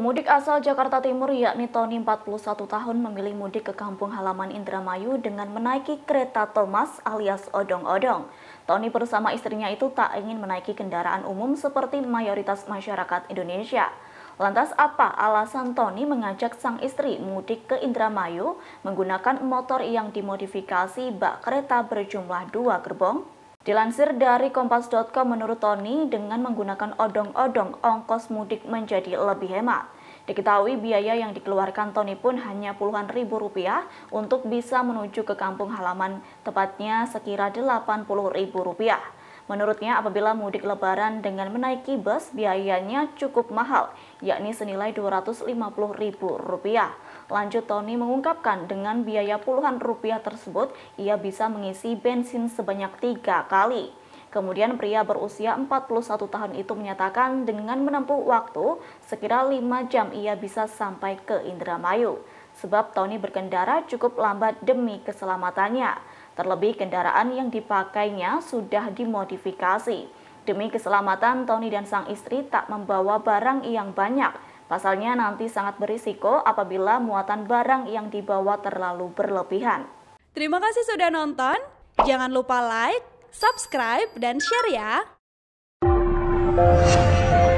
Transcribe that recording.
Pemudik asal Jakarta Timur yakni Tony 41 tahun memilih mudik ke kampung halaman Indramayu dengan menaiki kereta Thomas alias odong-odong. Tony bersama istrinya itu tak ingin menaiki kendaraan umum seperti mayoritas masyarakat Indonesia. Lantas apa alasan Tony mengajak sang istri mudik ke Indramayu menggunakan motor yang dimodifikasi bak kereta berjumlah dua gerbong? Dilansir dari Kompas.com menurut Tony, dengan menggunakan odong-odong, ongkos mudik menjadi lebih hemat. Diketahui biaya yang dikeluarkan Tony pun hanya puluhan ribu rupiah untuk bisa menuju ke kampung halaman, tepatnya sekira 80 ribu rupiah. Menurutnya apabila mudik lebaran dengan menaiki bus biayanya cukup mahal, yakni senilai 250 ribu rupiah. Lanjut Tony mengungkapkan dengan biaya puluhan rupiah tersebut ia bisa mengisi bensin sebanyak tiga kali. Kemudian pria berusia 41 tahun itu menyatakan dengan menempuh waktu sekira 5 jam ia bisa sampai ke Indramayu. Sebab Tony berkendara cukup lambat demi keselamatannya. Terlebih kendaraan yang dipakainya sudah dimodifikasi. Demi keselamatan, Tony dan sang istri tak membawa barang yang banyak Pasalnya nanti sangat berisiko apabila muatan barang yang dibawa terlalu berlebihan. Terima kasih sudah nonton. Jangan lupa like, subscribe, dan share ya.